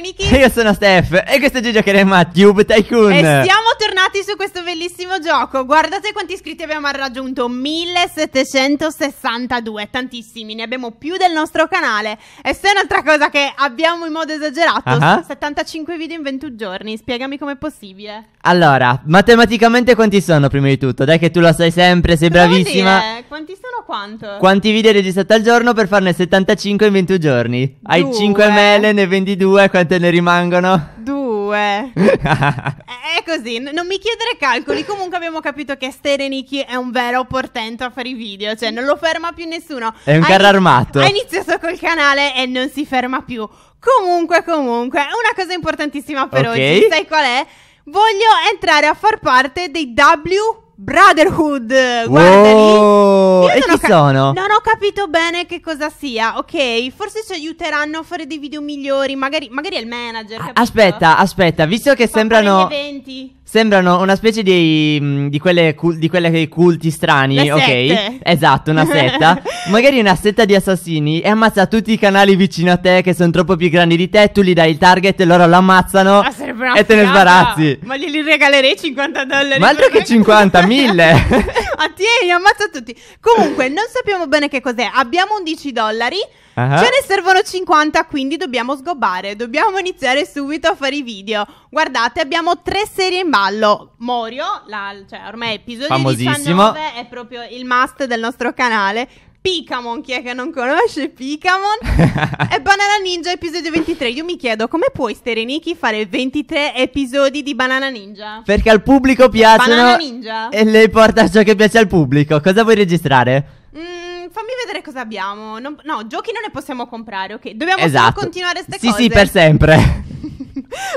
sono Nicky. E io sono Steph. E questo è Giocheremo a Tube Tycoon. E stiamo bentornati su questo bellissimo gioco. Guardate quanti iscritti abbiamo raggiunto, 1762, tantissimi, ne abbiamo più del nostro canale. E se è un'altra cosa che abbiamo in modo esagerato, uh-huh. Ah, 75 ah. video in 21 giorni, spiegami com'è possibile. Allora, matematicamente quanti sono prima di tutto? Dai che tu lo sai sempre, sei cosa bravissima. Quanti sono quanto? Quanti video registrati al giorno per farne 75 in 21 giorni? Due. Hai 5 mele, ne vendi 2, quante ne rimangono? 2 due. è così, non mi chiedere calcoli. Comunque abbiamo capito che Stereniki è un vero portento a fare i video, cioè non lo ferma più nessuno. È un carro armato. Ha iniziato col canale e non si ferma più. Comunque, comunque, una cosa importantissima per okay. oggi, sai qual è? Voglio entrare a far parte dei W Brotherhood, guarda wow, lì. e chi sono? Non ho capito bene che cosa sia, ok? Forse ci aiuteranno a fare dei video migliori, magari, magari è il manager. Capito? Aspetta, aspetta, visto che Fa sembrano... Gli eventi. Sembrano una specie di, mm, di, quelle, cul- di quelle culti strani, Le ok? Sette. Esatto, una setta. Magari una setta di assassini e ammazza tutti i canali vicino a te che sono troppo più grandi di te, tu gli dai il target, e loro lo ammazzano e figata. te ne sbarazzi. Ma glieli regalerei 50 dollari. Ma altro che 50, 1000. ah, tieni, ammazza tutti. Comunque, non sappiamo bene che cos'è. Abbiamo 11 dollari. Uh-huh. Ce ne servono 50, quindi dobbiamo sgobbare. Dobbiamo iniziare subito a fare i video. Guardate, abbiamo tre serie in ballo. Morio, la, cioè ormai episodio 19 è proprio il must del nostro canale. Picamon, chi è che non conosce Picamon? e Banana Ninja episodio 23. Io mi chiedo come puoi, Stereniki, fare 23 episodi di Banana Ninja? Perché al pubblico piacciono Banana Ninja. E lei porta ciò che piace al pubblico. Cosa vuoi registrare? Mmm fammi vedere cosa abbiamo. Non, no, giochi non ne possiamo comprare, ok? Dobbiamo esatto. continuare queste sì, cose. Sì, sì, per sempre.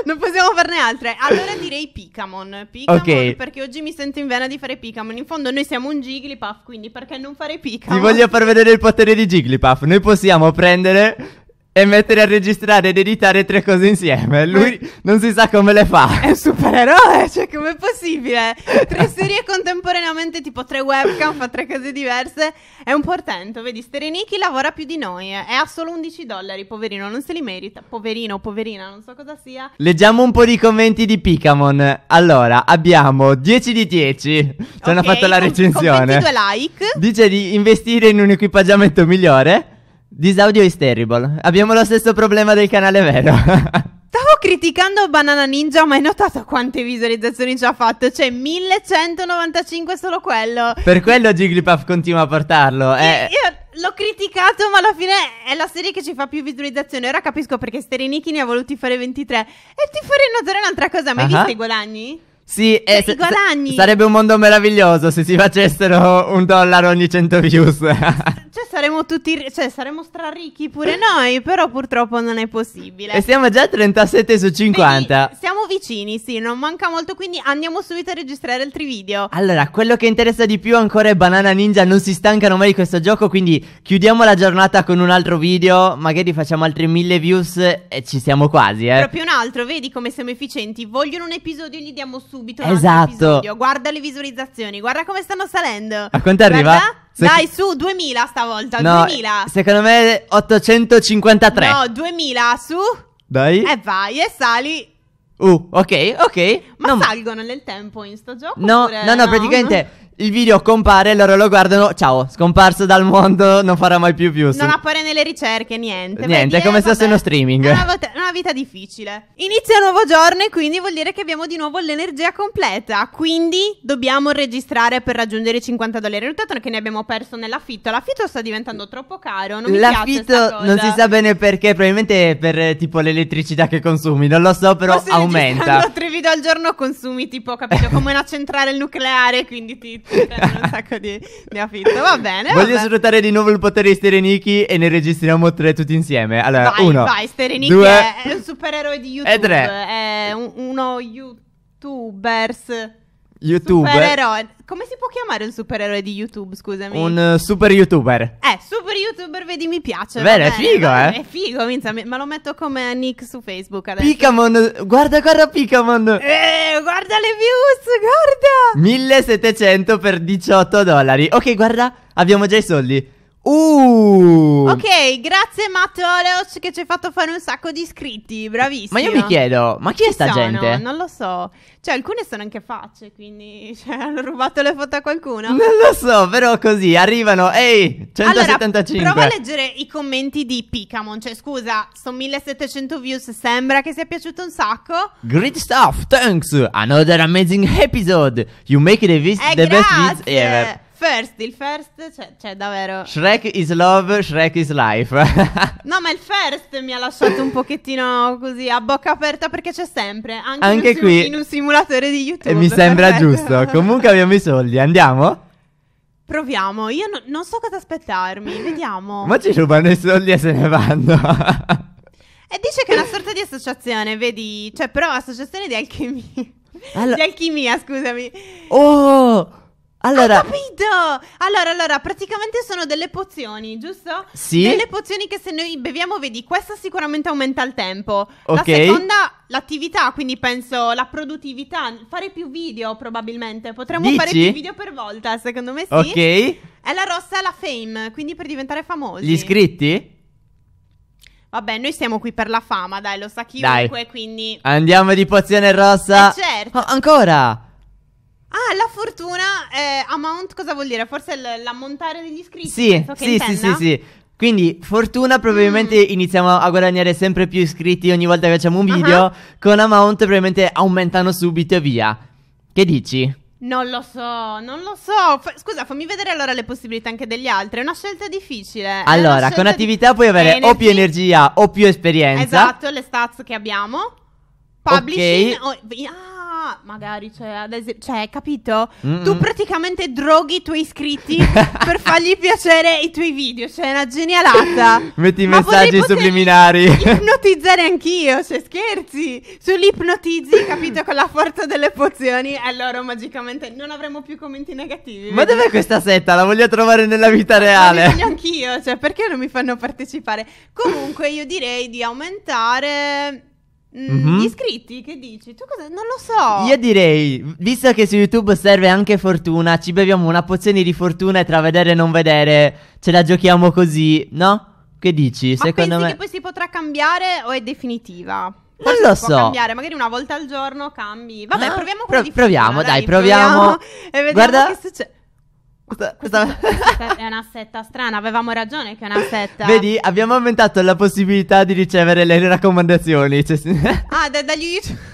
non possiamo farne altre. Allora direi Pikamon. Picamon okay. perché oggi mi sento in vena di fare Pikamon. In fondo noi siamo un Jigglypuff, quindi perché non fare Pikamon? Ti voglio far vedere il potere di Jigglypuff. Noi possiamo prendere e mettere a registrare ed editare tre cose insieme. Lui non si sa come le fa. È un supereroe, cioè com'è possibile? Tre serie contemporaneamente, tipo tre webcam, fa tre cose diverse. È un portento, vedi, Stereniki lavora più di noi, è a solo 11 dollari, poverino, non se li merita. Poverino, poverina, non so cosa sia. Leggiamo un po' di commenti di Pikamon. Allora, abbiamo 10 di 10. Ci okay, hanno fatto la recensione. 22 like. Dice di investire in un equipaggiamento migliore. This audio is terrible. Abbiamo lo stesso problema del canale vero. Stavo criticando Banana Ninja, ma hai notato quante visualizzazioni ci ha fatto? Cioè, 1195 solo quello. Per quello Jigglypuff continua a portarlo. Eh. Io l'ho criticato, ma alla fine è la serie che ci fa più visualizzazioni. Ora capisco perché Steriniki ne ha voluti fare 23. E ti farei notare un'altra cosa. Ma hai uh-huh. visto i guadagni? Sì, cioè, eh, se, guadagni... sarebbe un mondo meraviglioso se si facessero un dollaro ogni 100 views. cioè, saremmo tutti, cioè, saremmo straricchi pure noi, però purtroppo non è possibile. E siamo già a 37 su 50. Quindi, siamo vicini, sì, non manca molto, quindi andiamo subito a registrare altri video. Allora, quello che interessa di più ancora è Banana Ninja, non si stancano mai di questo gioco, quindi chiudiamo la giornata con un altro video, magari facciamo altri 1000 views e ci siamo quasi, eh. Proprio un altro, vedi come siamo efficienti, vogliono un episodio gli diamo subito subito esatto. Guarda le visualizzazioni, guarda come stanno salendo. A quanto arriva? Se... Dai, su 2000 stavolta, no, 2000. Secondo me 853. No, 2000 su. Dai. E vai e sali. Uh, ok, ok. Ma non... salgono nel tempo in sto gioco? No, no, no, no, praticamente Il video compare, loro lo guardano, ciao, scomparso dal mondo, non farà mai più views. Non appare nelle ricerche, niente. Niente, è eh, come se fosse uno streaming. È una, una, vita difficile. Inizia un nuovo giorno e quindi vuol dire che abbiamo di nuovo l'energia completa. Quindi dobbiamo registrare per raggiungere i 50 dollari. Risultato che ne abbiamo perso nell'affitto. L'affitto sta diventando troppo caro, non mi L'affitto non si sa bene perché, probabilmente per eh, tipo l'elettricità che consumi, non lo so, però Forse aumenta. Quando tre video al giorno consumi tipo, capito, come una centrale nucleare, quindi ti prende cioè, un sacco di, di affitto. Va bene. Voglio vabbè. sfruttare di nuovo il potere di Stereniki e ne registriamo tre tutti insieme. Allora, vai, uno. Vai, Stereniki due, è un supereroe di YouTube. E tre. È un, uno YouTubers. YouTube. Supereroe. Come si può chiamare un supereroe di YouTube, scusami? Un uh, super YouTuber. Eh, super YouTuber, vedi, mi piace. Eh. Bene, è figo, eh. È figo, minza, ma lo metto come nick su Facebook adesso. Pikamon, guarda, guarda Pikamon. Eh, guarda le views, guarda. 1700 per 18 dollari. Ok, guarda, abbiamo già i soldi. Uh! Ok, grazie Matteo Oleos che ci ha fatto fare un sacco di iscritti, bravissimo. Ma io mi chiedo, ma chi, chi è sta sono? gente? Non lo so. Cioè, alcune sono anche facce, quindi cioè, hanno rubato le foto a qualcuno. Non lo so, però così arrivano. Ehi, 175. Allora, prova a leggere i commenti di Picamon, cioè scusa, sono 1700 views, sembra che sia piaciuto un sacco. Great stuff, thanks. Another amazing episode. You make the, vis- eh, the best views ever first, il first, cioè, cioè davvero. Shrek is love, Shrek is life. no, ma il first mi ha lasciato un pochettino così a bocca aperta perché c'è sempre. Anche, anche in qui. In un simulatore di YouTube. E eh, mi sembra perfetto. giusto. Comunque abbiamo i soldi, andiamo? Proviamo, io no, non so cosa aspettarmi, vediamo. Ma ci rubano i soldi e se ne vanno. E dice che è una sorta di associazione, vedi? Cioè, però associazione di alchimia. Allora... Di alchimia, scusami. Oh! Allora, Ho capito! Allora, allora, praticamente sono delle pozioni, giusto? Sì. Delle pozioni che se noi beviamo, vedi, questa sicuramente aumenta il tempo. La Ok. seconda, l'attività, quindi penso la produttività. Fare più video, probabilmente. Potremmo fare più video per volta, secondo me sì. ok. E la rossa è la fame, quindi per diventare famosi. Gli iscritti? Vabbè, noi siamo qui per la fama, dai, lo sa chiunque, Dai. quindi... Andiamo di pozione rossa. Eh, certo. Ah, ancora. Ah, la fortuna, eh, amount cosa vuol dire? Forse l- l'ammontare degli iscritti? Sì, so sì, sì, sì, sì. Quindi, fortuna, probabilmente mm. iniziamo a guadagnare sempre più iscritti ogni volta che facciamo un video. Uh-huh. Con amount, probabilmente aumentano subito e via. Che dici? Non lo so, non lo so. F- scusa, fammi vedere allora le possibilità anche degli altri. È una scelta difficile. Allora, scelta con attività di... puoi avere Energy. o più energia o più esperienza. Esatto, le stats che abbiamo. Publishing. Okay. O... Ah, magari, cioè, ad esempio, cioè, capito? Mm-mm. Tu praticamente droghi i tuoi iscritti per fargli piacere i tuoi video, cioè, è una genialata. Metti i messaggi subliminari. Ipnotizzare anch'io, cioè, scherzi. Sull'ipnotizzi, capito, con la forza delle pozioni, allora magicamente non avremo più commenti negativi. Ma vedi? dov'è questa setta? La voglio trovare nella vita reale. Ma anch'io, cioè, perché non mi fanno partecipare? Comunque, io direi di aumentare Mm-hmm. Gli mhm. iscritti, che dici? Tu cosa? Non lo so. Io direi, visto che su YouTube serve anche fortuna, ci beviamo una pozione di fortuna e tra vedere e non vedere ce la giochiamo così, no? Che dici? Ma Secondo pensi me... che poi si potrà cambiare o è definitiva? Forse non lo so. cambiare, magari una volta al giorno cambi. Vabbè, ah, proviamo quello pro- Proviamo, dai, proviamo. proviamo e vediamo Guarda... che succede. Questa, questa... questa è una setta strana, avevamo ragione che è una setta. Vedi, abbiamo aumentato la possibilità di ricevere le raccomandazioni. Cioè... ah, da, dagli YouTube.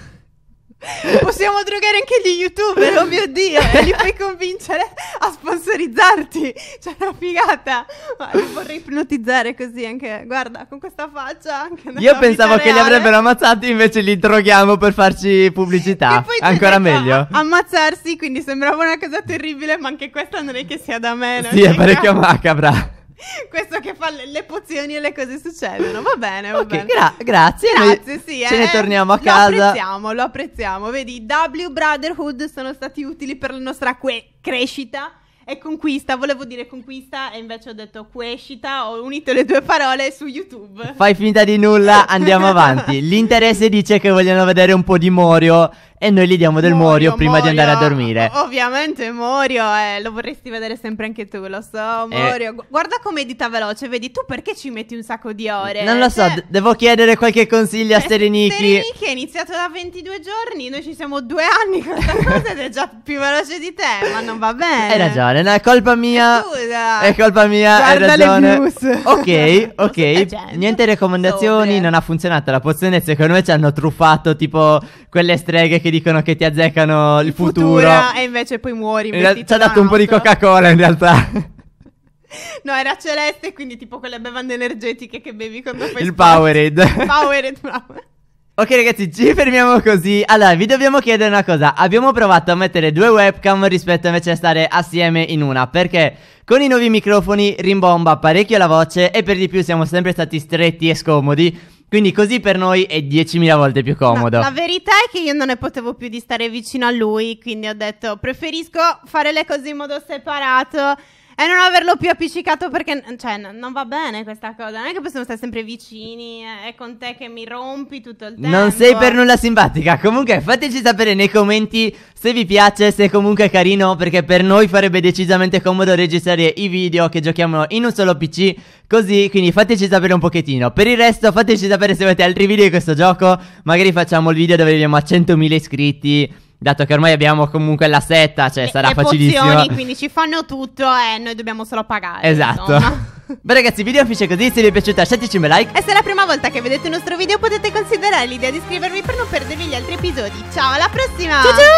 Possiamo drogare anche gli youtuber, oh mio Dio, e li puoi convincere a sponsorizzarti. C'è cioè, una figata. Ma li vorrei ipnotizzare così anche, guarda, con questa faccia. Io pensavo che li avrebbero ammazzati, invece li droghiamo per farci pubblicità. E poi Ancora meglio. ammazzarsi, quindi sembrava una cosa terribile, ma anche questa non è che sia da me. Sì, è parecchio macabra. questo che fa le, le, pozioni e le cose succedono. Va bene, va okay, bene. Gra- grazie. Grazie, sì. Ce eh, ne torniamo a lo casa. Lo apprezziamo, lo apprezziamo. Vedi, W Brotherhood sono stati utili per la nostra que- crescita e conquista. Volevo dire conquista e invece ho detto crescita. Ho unito le due parole su YouTube. Fai finta di nulla, andiamo avanti. L'interesse dice che vogliono vedere un po' di Morio e noi gli diamo del Morio, Morio prima Morio. di andare a dormire. Ovviamente Morio, eh, lo vorresti vedere sempre anche tu, lo so, eh. Morio. Eh. Guarda come dita veloce, vedi tu perché ci metti un sacco di ore? Non lo so, cioè... d- devo chiedere qualche consiglio a eh, Sereniki. Sereniki è iniziato da 22 giorni, noi ci siamo due anni con questa cosa ed è già più veloce di te, ma non va bene. Hai ragione, no, è colpa mia. Eh, scusa. È colpa mia, Guarda hai ragione. Ok, ok. Niente raccomandazioni, Sobre. non ha funzionato la pozione, secondo me ci hanno truffato tipo quelle streghe che dicono che ti azzeccano il, il futuro. futuro. E invece poi muori. In ci ha dato un po' di Coca-Cola in realtà. No, era celeste, quindi tipo quelle bevande energetiche che bevi quando fai Il sport. Powerade. Powerade, bravo. Ok ragazzi, ci fermiamo così. Allora, vi dobbiamo chiedere una cosa. Abbiamo provato a mettere due webcam rispetto invece a stare assieme in una, perché con i nuovi microfoni rimbomba parecchio la voce e per di più siamo sempre stati stretti e scomodi. Quindi così per noi è 10.000 volte più comodo. No, la verità è che io non ne potevo più di stare vicino a lui, quindi ho detto preferisco fare le cose in modo separato e non averlo più appiccicato perché, cioè, n- non va bene questa cosa. Non è che possiamo stare sempre vicini. Eh, è con te che mi rompi tutto il tempo. Non sei per nulla simpatica. Comunque, fateci sapere nei commenti se vi piace, se comunque è carino. Perché per noi farebbe decisamente comodo registrare i video che giochiamo in un solo PC. Così, quindi fateci sapere un pochettino. Per il resto, fateci sapere se avete altri video di questo gioco. Magari facciamo il video dove arriviamo a 100.000 iscritti dato che ormai abbiamo comunque la setta, cioè le, sarà le facilissimo. Pozioni, quindi ci fanno tutto e noi dobbiamo solo pagare. Esatto. Beh ragazzi, il video finisce così, se vi è piaciuto lasciateci un like. E se è la prima volta che vedete il nostro video potete considerare l'idea di iscrivervi per non perdervi gli altri episodi. Ciao, alla prossima! Ciao ciao!